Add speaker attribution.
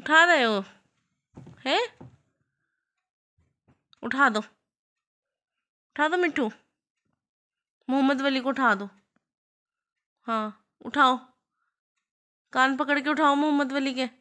Speaker 1: उठा रहे हो है उठा दो उठा दो मिठू मोहम्मद वली को उठा दो हाँ उठाओ कान पकड़ के उठाओ मोहम्मद वली के